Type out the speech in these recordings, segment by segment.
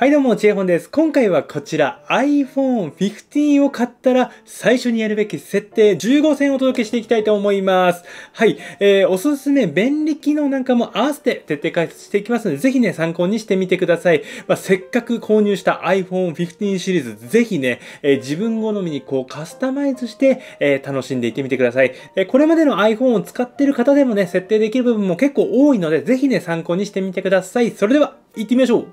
はいどうも、ちえほんです。今回はこちら iPhone 15を買ったら最初にやるべき設定15選をお届けしていきたいと思います。はい、えー、おすすめ便利機能なんかも合わせて徹底解説していきますので、ぜひね、参考にしてみてください。まあ、せっかく購入した iPhone 15シリーズ、ぜひね、えー、自分好みにこうカスタマイズして、えー、楽しんでいってみてください。えこれまでの iPhone を使っている方でもね、設定できる部分も結構多いので、ぜひね、参考にしてみてください。それでは、行ってみましょう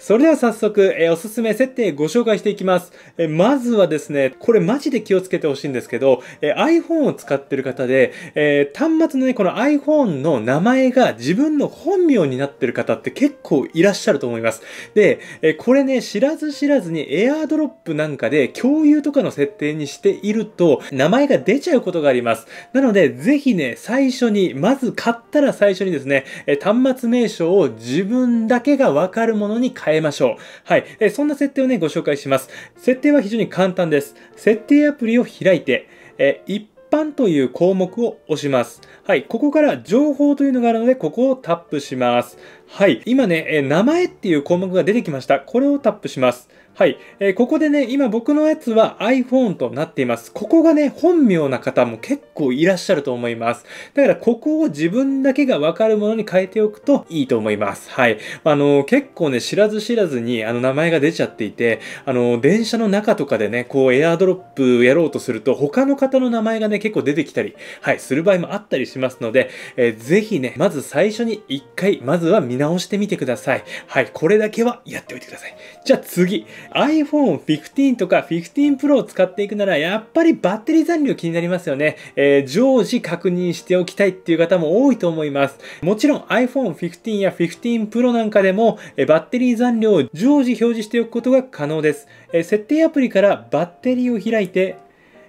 それでは早速、えー、おすすめ設定ご紹介していきます。えー、まずはですね、これマジで気をつけてほしいんですけど、えー、iPhone を使ってる方で、え端末のね、この iPhone の名前が自分の本名になってる方って結構いらっしゃると思います。で、えこれね、知らず知らずに AirDrop なんかで共有とかの設定にしていると、名前が出ちゃうことがあります。なので、ぜひね、最初に、まず買ったら最初にですね、え端末名称を自分だけがわかるものに変え変えましょう。はい。えそんな設定をね、ご紹介します。設定は非常に簡単です。設定アプリを開いて、え一般という項目を押します。はい。ここから情報というのがあるので、ここをタップします。はい。今ね、え名前っていう項目が出てきました。これをタップします。はい。えー、ここでね、今僕のやつは iPhone となっています。ここがね、本名な方も結構いらっしゃると思います。だからここを自分だけがわかるものに変えておくといいと思います。はい。あのー、結構ね、知らず知らずにあの名前が出ちゃっていて、あのー、電車の中とかでね、こうエアドロップやろうとすると他の方の名前がね、結構出てきたり、はい、する場合もあったりしますので、えー、ぜひね、まず最初に一回、まずは見直してみてください。はい。これだけはやっておいてください。じゃあ次。iPhone15 とか 15Pro を使っていくなら、やっぱりバッテリー残量気になりますよね。えー、常時確認しておきたいっていう方も多いと思います。もちろん iPhone15 や 15Pro なんかでも、えバッテリー残量を常時表示しておくことが可能です。え設定アプリからバッテリーを開いて、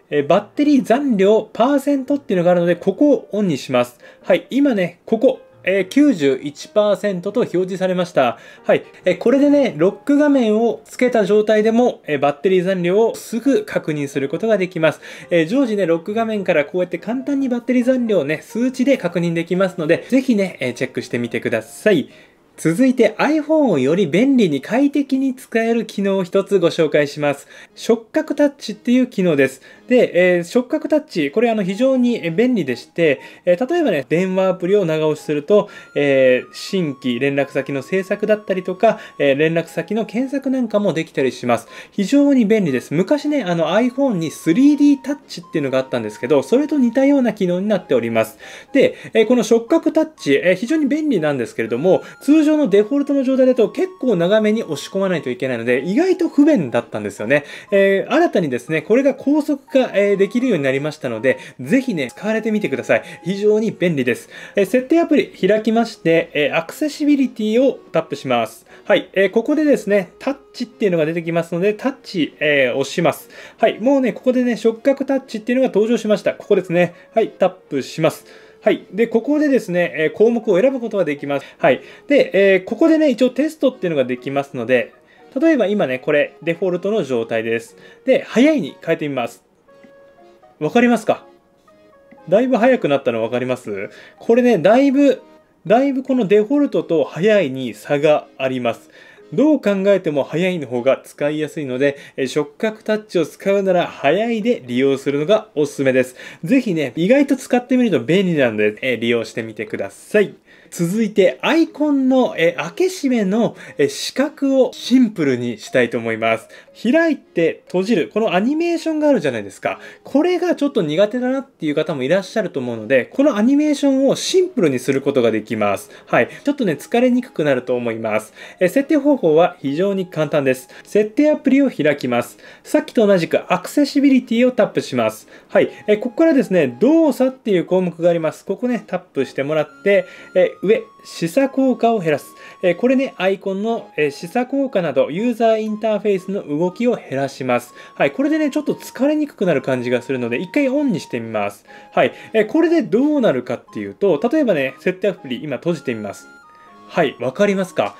えバッテリー残量パーセントっていうのがあるので、ここをオンにします。はい、今ね、ここ、えー、91%と表示されました。はい。えー、これでね、ロック画面をつけた状態でも、えー、バッテリー残量をすぐ確認することができます。え常時ね、ロック画面からこうやって簡単にバッテリー残量をね、数値で確認できますので、ぜひね、えチェックしてみてください。続いて iPhone をより便利に快適に使える機能を一つご紹介します。触覚タッチっていう機能です。で、えー、触覚タッチ、これあの非常に便利でして、えー、例えばね、電話アプリを長押しすると、えー、新規連絡先の制作だったりとか、え連絡先の検索なんかもできたりします。非常に便利です。昔ね、あの iPhone に 3D タッチっていうのがあったんですけど、それと似たような機能になっております。で、えこの触覚タッチ、え非常に便利なんですけれども、通常のデフォルトの状態だと結構長めに押し込まないといけないので、意外と不便だったんですよね。え新たにですね、これが高速化が、えできるようになりましたので、ぜひね、使われてみてください。非常に便利です。え設定アプリ開きまして、えアクセシビリティをタップします。はい、えここでですね、タッチっていうのが出てきますので、タッチ、え押します。はい、もうね、ここでね、触覚タッチっていうのが登場しました。ここですね。はい、タップします。はい。で、ここでですね、え項目を選ぶことができます。はい。で、えここでね、一応テストっていうのができますので、例えば今ね、これ、デフォルトの状態です。で、早いに変えてみます。わかりますかだいぶ早くなったのわかりますこれね、だいぶ、だいぶこのデフォルトと早いに差があります。どう考えても早いの方が使いやすいので、触覚タッチを使うなら早いで利用するのがおすすめです。ぜひね、意外と使ってみると便利なので、利用してみてください。続いてアイコンの、え開け閉めの、え四角をシンプルにしたいと思います。開いて閉じる。このアニメーションがあるじゃないですか。これがちょっと苦手だなっていう方もいらっしゃると思うので、このアニメーションをシンプルにすることができます。はい。ちょっとね、疲れにくくなると思います。え設定方法は非常に簡単です。設定アプリを開きます。さっきと同じくアクセシビリティをタップします。はい。えここからですね、動作っていう項目があります。ここね、タップしてもらって、え上、示唆効果を減らす。えこれね、アイコンの、え示唆効果など、ユーザーインターフェースの動きを減らします。はい、これでね、ちょっと疲れにくくなる感じがするので、一回オンにしてみます。はい、えこれでどうなるかっていうと、例えばね、設定アプリ、今閉じてみます。はい、わかりますか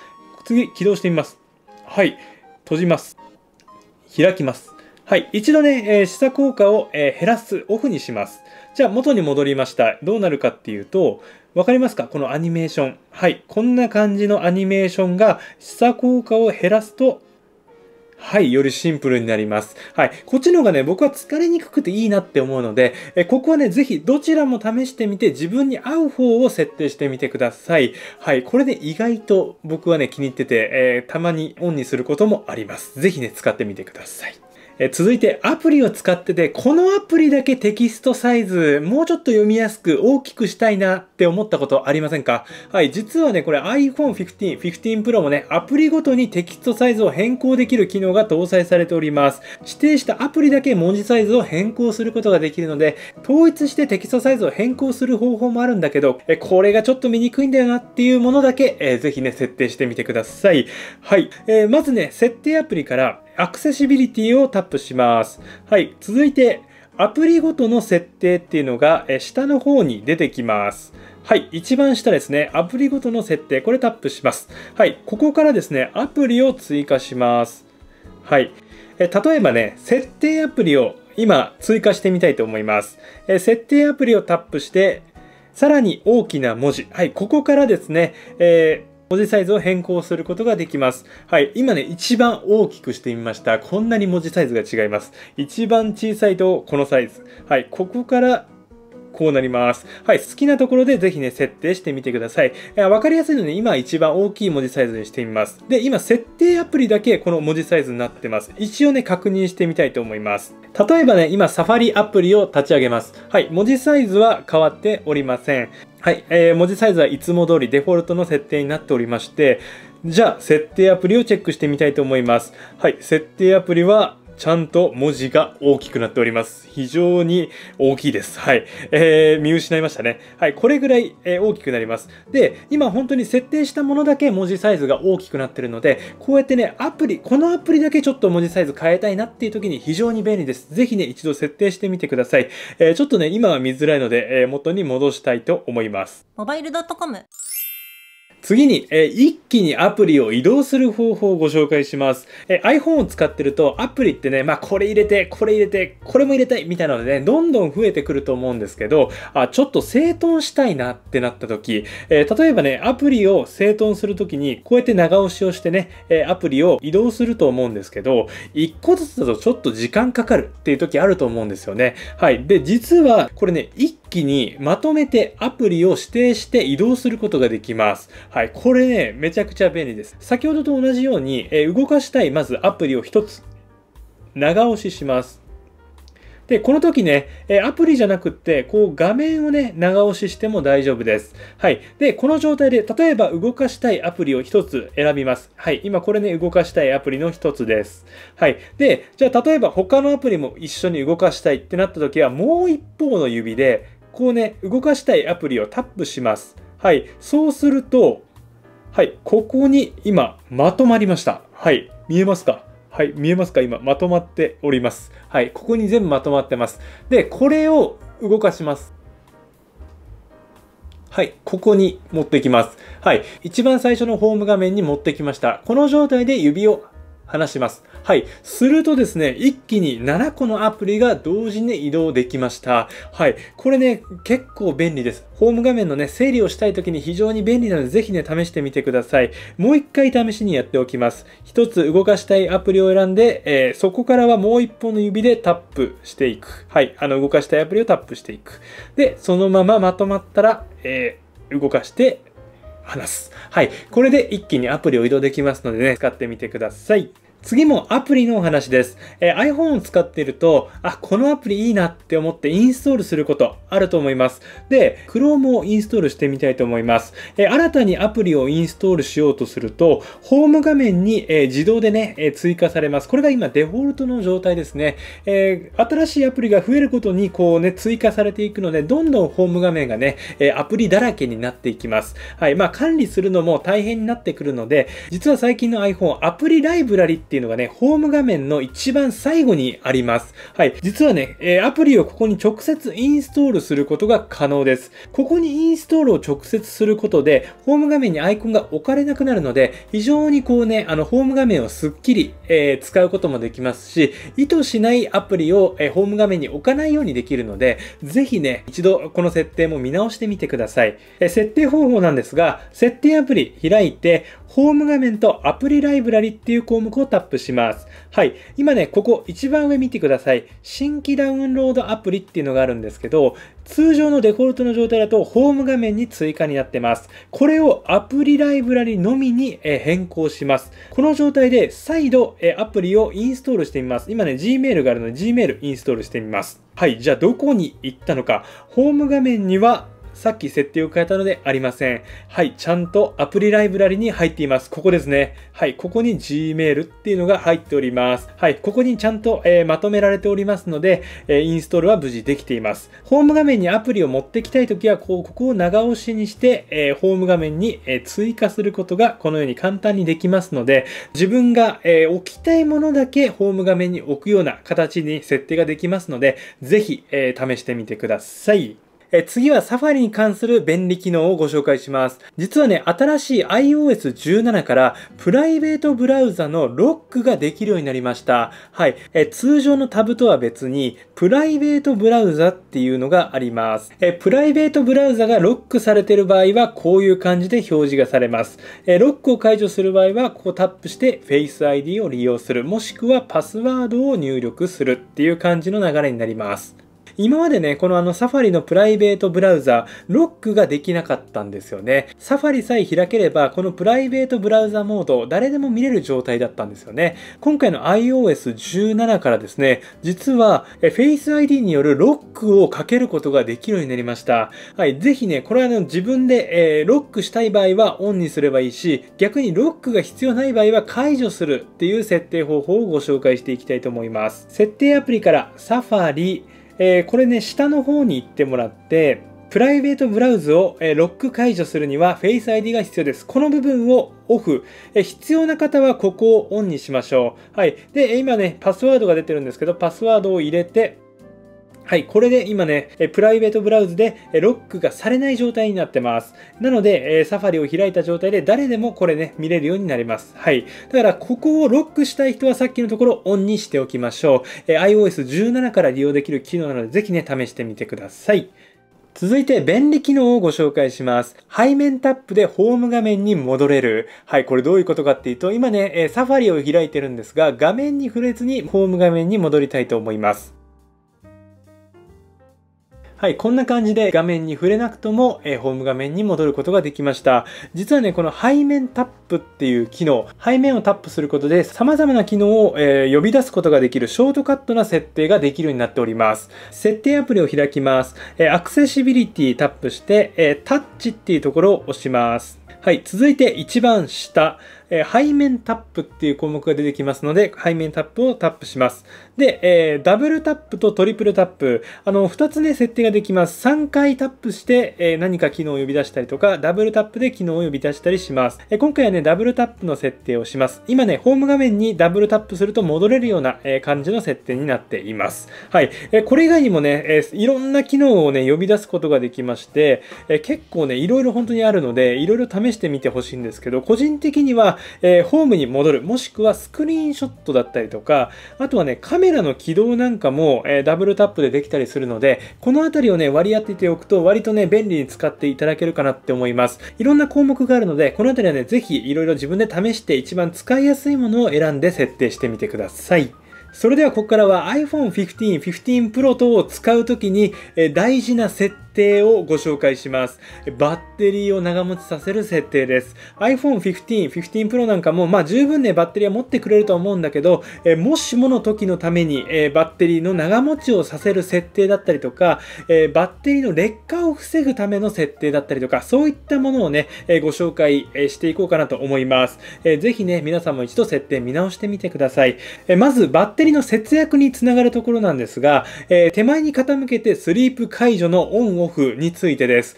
次、起動してみます。はい、閉じます。開きます。はい、一度ね、えー、示唆効果を、えー、減らす、オフにします。じゃあ元に戻りました。どうなるかっていうと、わかりますかこのアニメーション。はい。こんな感じのアニメーションが示唆効果を減らすと、はい、よりシンプルになります。はい。こっちの方がね、僕は疲れにくくていいなって思うので、えここはね、ぜひどちらも試してみて、自分に合う方を設定してみてください。はい。これで意外と僕はね、気に入ってて、えー、たまにオンにすることもあります。ぜひね、使ってみてください。え続いてアプリを使ってて、このアプリだけテキストサイズ、もうちょっと読みやすく大きくしたいなって思ったことありませんかはい、実はね、これ iPhone 15、15 Pro もね、アプリごとにテキストサイズを変更できる機能が搭載されております。指定したアプリだけ文字サイズを変更することができるので、統一してテキストサイズを変更する方法もあるんだけど、えこれがちょっと見にくいんだよなっていうものだけ、えー、ぜひね、設定してみてください。はい、えー、まずね、設定アプリから、アクセシビリティをタップします。はい、続いて、アプリごとの設定っていうのが、え下の方に出てきます。はい、一番下ですね、アプリごとの設定、これタップします。はい、ここからですね、アプリを追加します。はい、え例えばね、設定アプリを今追加してみたいと思います。え設定アプリをタップして、さらに大きな文字。はい、ここからですね、えー文字サイズを変更することができます。はい、今ね、一番大きくしてみました。こんなに文字サイズが違います。一番小さいとこのサイズ。はい、ここからこうなります。はい、好きなところでぜひね、設定してみてください。えー、わかりやすいので、今一番大きい文字サイズにしてみます。で、今設定アプリだけこの文字サイズになってます。一応ね、確認してみたいと思います。例えばね、今サファリアプリを立ち上げます。はい、文字サイズは変わっておりません。はい、えー、文字サイズはいつも通りデフォルトの設定になっておりまして、じゃあ、設定アプリをチェックしてみたいと思います。はい、設定アプリは、ちゃんと文字が大きくなっております。非常に大きいです。はい。えー、見失いましたね。はい。これぐらい、えー、大きくなります。で、今本当に設定したものだけ文字サイズが大きくなってるので、こうやってね、アプリ、このアプリだけちょっと文字サイズ変えたいなっていう時に非常に便利です。ぜひね、一度設定してみてください。えー、ちょっとね、今は見づらいので、えー、元に戻したいと思います。モバイルドットコム。次に、えー、一気にアプリを移動する方法をご紹介します。えー、iPhone を使ってると、アプリってね、まあ、これ入れて、これ入れて、これも入れたい、みたいなのでね、どんどん増えてくると思うんですけど、あ、ちょっと整頓したいなってなった時、えー、例えばね、アプリを整頓するときに、こうやって長押しをしてね、えアプリを移動すると思うんですけど、一個ずつだとちょっと時間かかるっていう時あると思うんですよね。はい。で、実は、これね、一気にまとめてアプリを指定して移動することができます。はい。これね、めちゃくちゃ便利です。先ほどと同じように、えー、動かしたい、まずアプリを1つ、長押しします。で、この時ね、えアプリじゃなくって、こう画面をね、長押ししても大丈夫です。はい。で、この状態で、例えば動かしたいアプリを1つ選びます。はい。今これね、動かしたいアプリの1つです。はい。で、じゃあ例えば他のアプリも一緒に動かしたいってなった時は、もう一方の指で、こうね、動かしたいアプリをタップします。はい、そうすると、はい、ここに今まとまりました。はい、見えますかはい、見えますか今、まとまっております。はい、ここに全部まとまってます。で、これを動かします。はい、ここに持ってきます。はい、一番最初のホーム画面に持ってきました。この状態で指を話します。はい。するとですね、一気に7個のアプリが同時に移動できました。はい。これね、結構便利です。ホーム画面のね、整理をしたい時に非常に便利なので、ぜひね、試してみてください。もう一回試しにやっておきます。一つ動かしたいアプリを選んで、えー、そこからはもう一本の指でタップしていく。はい。あの、動かしたいアプリをタップしていく。で、そのまままとまったら、えー、動かして、話す。はい。これで一気にアプリを移動できますのでね、使ってみてください。次もアプリのお話です。えー、iPhone を使っていると、あ、このアプリいいなって思ってインストールすることあると思います。で、Chrome をインストールしてみたいと思います。えー、新たにアプリをインストールしようとすると、ホーム画面に、えー、自動でね、え追加されます。これが今デフォルトの状態ですね。え新しいアプリが増えることにこうね、追加されていくので、どんどんホーム画面がね、えアプリだらけになっていきます。はい。まあ管理するのも大変になってくるので、実は最近の iPhone、アプリライブラリってっていうのがね、ホーム画面の一番最後にあります。はい。実はね、えアプリをここに直接インストールすることが可能です。ここにインストールを直接することで、ホーム画面にアイコンが置かれなくなるので、非常にこうね、あの、ホーム画面をスッキリ、えー、使うこともできますし、意図しないアプリを、えー、ホーム画面に置かないようにできるので、ぜひね、一度この設定も見直してみてください。えー、設定方法なんですが、設定アプリ開いて、ホーム画面とアプリライブラリっていう項目をタップします。はい。今ね、ここ一番上見てください。新規ダウンロードアプリっていうのがあるんですけど、通常のデフォルトの状態だとホーム画面に追加になってます。これをアプリライブラリのみに変更します。この状態で再度アプリをインストールしてみます。今ね、Gmail があるので Gmail インストールしてみます。はい。じゃあどこに行ったのか。ホーム画面にはさっき設定を変えたのでありません。はい、ちゃんとアプリライブラリに入っています。ここですね。はい、ここに Gmail っていうのが入っております。はい、ここにちゃんと、えー、まとめられておりますので、えー、インストールは無事できています。ホーム画面にアプリを持ってきたいときは、こう、ここを長押しにして、えー、ホーム画面に、え追加することがこのように簡単にできますので、自分が、え置きたいものだけホーム画面に置くような形に設定ができますので、ぜひ、え試してみてください。え次はサファリに関する便利機能をご紹介します。実はね、新しい iOS17 からプライベートブラウザのロックができるようになりました。はい。え通常のタブとは別に、プライベートブラウザっていうのがあります。えプライベートブラウザがロックされている場合は、こういう感じで表示がされます。えロックを解除する場合は、ここタップして Face ID を利用する、もしくはパスワードを入力するっていう感じの流れになります。今までね、このあのサファリのプライベートブラウザ、ロックができなかったんですよね。サファリさえ開ければ、このプライベートブラウザモード、誰でも見れる状態だったんですよね。今回の iOS17 からですね、実は、Face ID によるロックをかけることができるようになりました。はい、ぜひね、これはあの自分で、えー、ロックしたい場合はオンにすればいいし、逆にロックが必要ない場合は解除するっていう設定方法をご紹介していきたいと思います。設定アプリからサファリ、えー、これね、下の方に行ってもらって、プライベートブラウズを、えー、ロック解除するには Face ID が必要です。この部分をオフ。えー、必要な方はここをオンにしましょう。はい。で、今ね、パスワードが出てるんですけど、パスワードを入れて、はい、これで今ね、プライベートブラウズでロックがされない状態になってます。なので、サファリを開いた状態で誰でもこれね、見れるようになります。はい。だから、ここをロックしたい人はさっきのところオンにしておきましょう。iOS17 から利用できる機能なので、ぜひね、試してみてください。続いて便利機能をご紹介します。背面タップでホーム画面に戻れる。はい、これどういうことかっていうと、今ね、サファリを開いてるんですが、画面に触れずにホーム画面に戻りたいと思います。はい、こんな感じで画面に触れなくとも、えホーム画面に戻ることができました。実はね、この背面タップっていう機能、背面をタップすることで様々な機能を、えー、呼び出すことができるショートカットな設定ができるようになっております。設定アプリを開きます。えアクセシビリティタップして、えタッチっていうところを押します。はい、続いて一番下。えー、背面タップっていう項目が出てきますので、背面タップをタップします。で、えー、ダブルタップとトリプルタップ、あの、2つね、設定ができます。3回タップして、えー、何か機能を呼び出したりとか、ダブルタップで機能を呼び出したりします。え今回はね、ダブルタップの設定をします。今ね、ホーム画面にダブルタップすると戻れるような、え感じの設定になっています。はい。えこれ以外にもね、えいろんな機能をね、呼び出すことができまして、え結構ね、いろいろ本当にあるので、いろいろ試してみてほしいんですけど、個人的には、えー、ホームに戻る、もしくはスクリーンショットだったりとか、あとはね、カメラの起動なんかも、えー、ダブルタップでできたりするので、このあたりをね、割り当てておくと、割とね、便利に使っていただけるかなって思います。いろんな項目があるので、このあたりはね、ぜひいろいろ自分で試して一番使いやすいものを選んで設定してみてください。それではここからは iPhone 15、15 Pro 等を使うときに、え大事な設定定をご紹介します。バッテリーを長持ちさせる設定です。iPhone 15、15 Pro なんかも、まあ十分ね、バッテリーは持ってくれると思うんだけど、えもしもの時のために、えバッテリーの長持ちをさせる設定だったりとか、えバッテリーの劣化を防ぐための設定だったりとか、そういったものをね、えご紹介していこうかなと思います。えー、ぜひね、皆さんも一度設定見直してみてください。えまず、バッテリーの節約につながるところなんですが、え手前に傾けてスリープ解除のオンをオフについてです。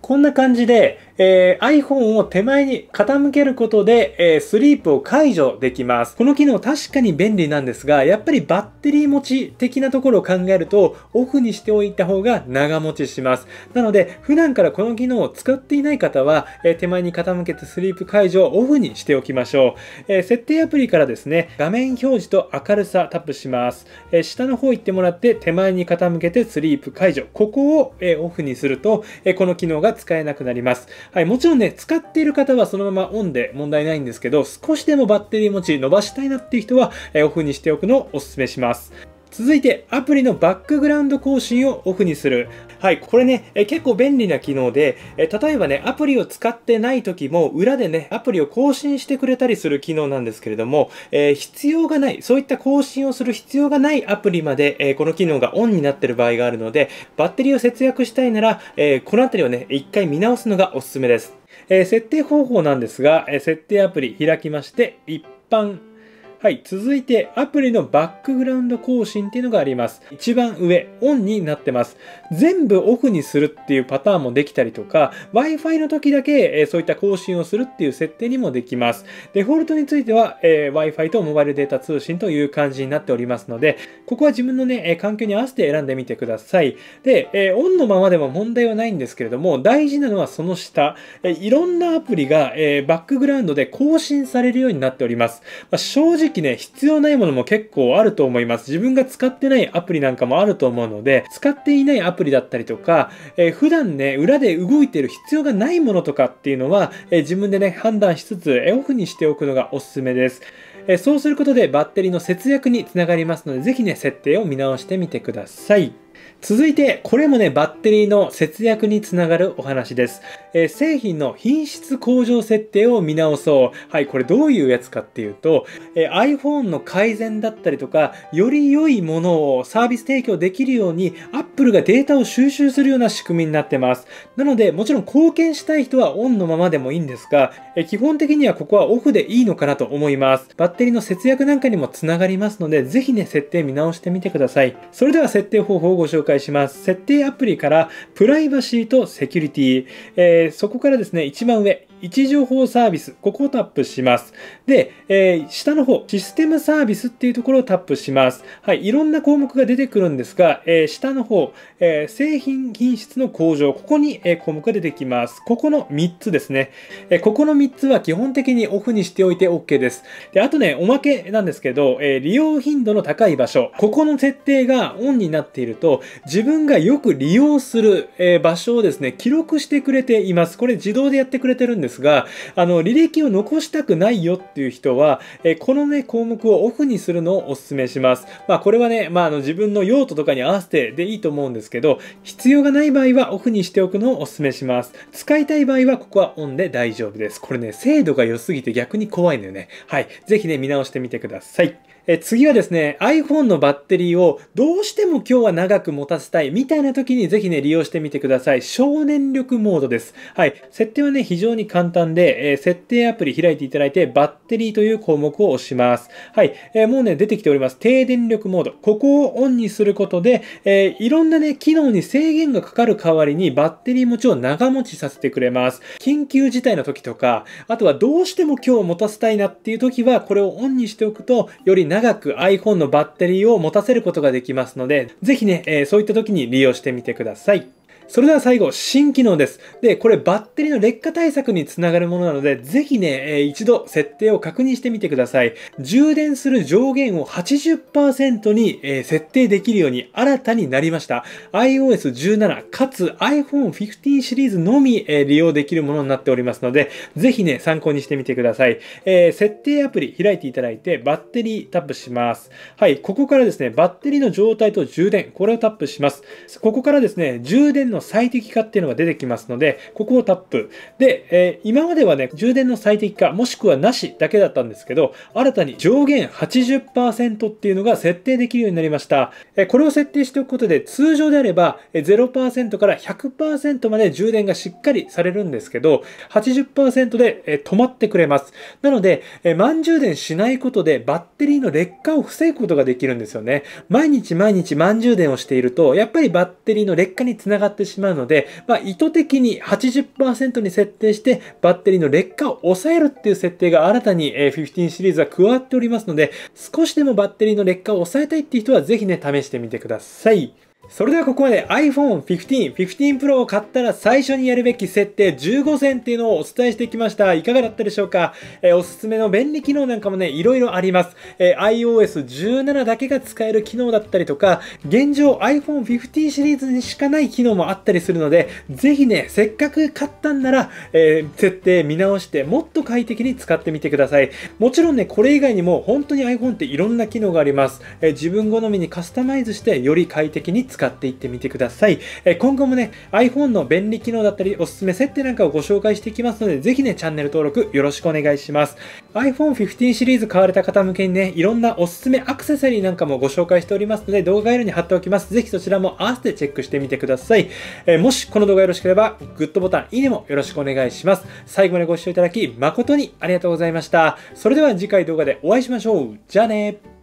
こんな感じでえー、iPhone を手前に傾けることで、えー、スリープを解除できます。この機能確かに便利なんですが、やっぱりバッテリー持ち的なところを考えると、オフにしておいた方が長持ちします。なので、普段からこの機能を使っていない方は、えー、手前に傾けてスリープ解除をオフにしておきましょう。え設定アプリからですね、画面表示と明るさタップします。え下の方行ってもらって、手前に傾けてスリープ解除。ここを、えオフにすると、えこの機能が使えなくなります。はい、もちろんね、使っている方はそのままオンで問題ないんですけど、少しでもバッテリー持ち伸ばしたいなっていう人は、えオフにしておくのをお勧めします。続いて、アプリのバックグラウンド更新をオフにする。はい、これね、え結構便利な機能で、え例えばね、アプリを使ってない時も、裏でね、アプリを更新してくれたりする機能なんですけれども、えー、必要がない、そういった更新をする必要がないアプリまで、えー、この機能がオンになってる場合があるので、バッテリーを節約したいなら、えー、この辺りをね、一回見直すのがおすすめです。え設定方法なんですが、え設定アプリ開きまして、一般はい、続いてアプリのバックグラウンド更新っていうのがあります。一番上、オンになってます。全部オフにするっていうパターンもできたりとか、Wi-Fi の時だけ、えそういった更新をするっていう設定にもできます。デフォルトについては、え Wi-Fi とモバイルデータ通信という感じになっておりますので、ここは自分のね、環境に合わせて選んでみてください。で、えオンのままでも問題はないんですけれども、大事なのはその下、えいろんなアプリが、えバックグラウンドで更新されるようになっております。まあ、正直直ね、必要ないものも結構あると思います。自分が使ってないアプリなんかもあると思うので、使っていないアプリだったりとか、えー、普段ね、裏で動いてる必要がないものとかっていうのは、えー、自分でね、判断しつつ、えー、オフにしておくのがおすすめです。えそうすることでバッテリーの節約につながりますので、ぜひね、設定を見直してみてください。続いて、これもね、バッテリーの節約につながるお話です。えー、製品の品質向上設定を見直そう。はい、これどういうやつかっていうと、えー、iPhone の改善だったりとか、より良いものをサービス提供できるように、Apple がデータを収集するような仕組みになってます。なので、もちろん貢献したい人はオンのままでもいいんですが、えー、基本的にはここはオフでいいのかなと思います。バッテリーの節約なんかにもつながりますので、ぜひね、設定見直してみてください。それでは設定方法をご紹介します。設定アプリからプライバシーとセキュリティ、えー、そこからですね、一番上、位置情報サービス、ここをタップします。で、えー、下の方、システムサービスっていうところをタップします。はい、いろんな項目が出てくるんですが、えー、下の方、えー、製品品質の向上、ここに、え項目が出てきます。ここの3つですね、えここの3つは基本的にオフにしておいて OK です。で、あとね、おまけなんですけど、え利用頻度の高い場所、ここの設定がオンになっていると、自分がよく利用する、え場所をですね、記録してくれています。これ自動でやってくれてるんですですが、あの、履歴を残したくないよっていう人は、えこのね、項目をオフにするのをお勧めします。まあ、これはね、まあ、あの、自分の用途とかに合わせてでいいと思うんですけど、必要がない場合はオフにしておくのをお勧めします。使いたい場合は、ここはオンで大丈夫です。これね、精度が良すぎて逆に怖いのよね。はい。ぜひね、見直してみてください。え次はですね、iPhone のバッテリーをどうしても今日は長く持たせたいみたいな時にぜひね、利用してみてください。省電力モードです。はい。設定はね、非常に簡単で、え設定アプリ開いていただいて、バッテリーという項目を押します。はい。えもうね、出てきております。低電力モード。ここをオンにすることで、えいろんなね、機能に制限がかかる代わりに、バッテリー持ちを長持ちさせてくれます。緊急事態の時とか、あとはどうしても今日持たせたいなっていう時は、これをオンにしておくと、より長長く iPhone のバッテリーを持たせることができますので、ぜひね、えー、そういった時に利用してみてください。それでは最後、新機能です。で、これバッテリーの劣化対策につながるものなので、ぜひね、えー、一度設定を確認してみてください。充電する上限を80%に、えー、設定できるように新たになりました。iOS17 かつ iPhone15 シリーズのみ、えー、利用できるものになっておりますので、ぜひね、参考にしてみてください。え設定アプリ開いていただいて、バッテリータップします。はい、ここからですね、バッテリーの状態と充電、これをタップします。ここからですね、充電のの最適化っていうのが出てきますので、ここをタップ。で、えー、今まではね、充電の最適化、もしくはなしだけだったんですけど、新たに上限80%っていうのが設定できるようになりました。えー、これを設定しておくことで、通常であれば0%から100%まで充電がしっかりされるんですけど、80%で、えー、止まってくれます。なので、えー、満充電しないことでバッテリーの劣化を防ぐことができるんですよね。毎日毎日満充電をしていると、やっぱりバッテリーの劣化につながってしまうので、まあ、意図的に80%に設定して、バッテリーの劣化を抑えるっていう設定が新たに、え15シリーズは加わっておりますので、少しでもバッテリーの劣化を抑えたいっていう人は、ぜひね、試してみてください。それではここまで iPhone 15、15 Pro を買ったら最初にやるべき設定15選っていうのをお伝えしてきました。いかがだったでしょうか、えー、おすすめの便利機能なんかもね、いろいろあります。えー、iOS17 だけが使える機能だったりとか、現状 iPhone 15シリーズにしかない機能もあったりするので、ぜひね、せっかく買ったんなら、えー、設定見直してもっと快適に使ってみてください。もちろんね、これ以外にも本当に iPhone っていろんな機能があります。え自分好みにカスタマイズしてより快適に使使っていってみてください。えー、今後もね、iPhone の便利機能だったり、おすすめ設定なんかをご紹介していきますので、ぜひね、チャンネル登録よろしくお願いします。iPhone 15シリーズ買われた方向けにね、いろんなおすすめアクセサリーなんかもご紹介しておりますので、動画概要に貼っておきます。ぜひそちらも合わせてチェックしてみてください。えー、もしこの動画よろしければ、グッドボタン、いいねもよろしくお願いします。最後までご視聴いただき、誠にありがとうございました。それでは次回動画でお会いしましょう。じゃあね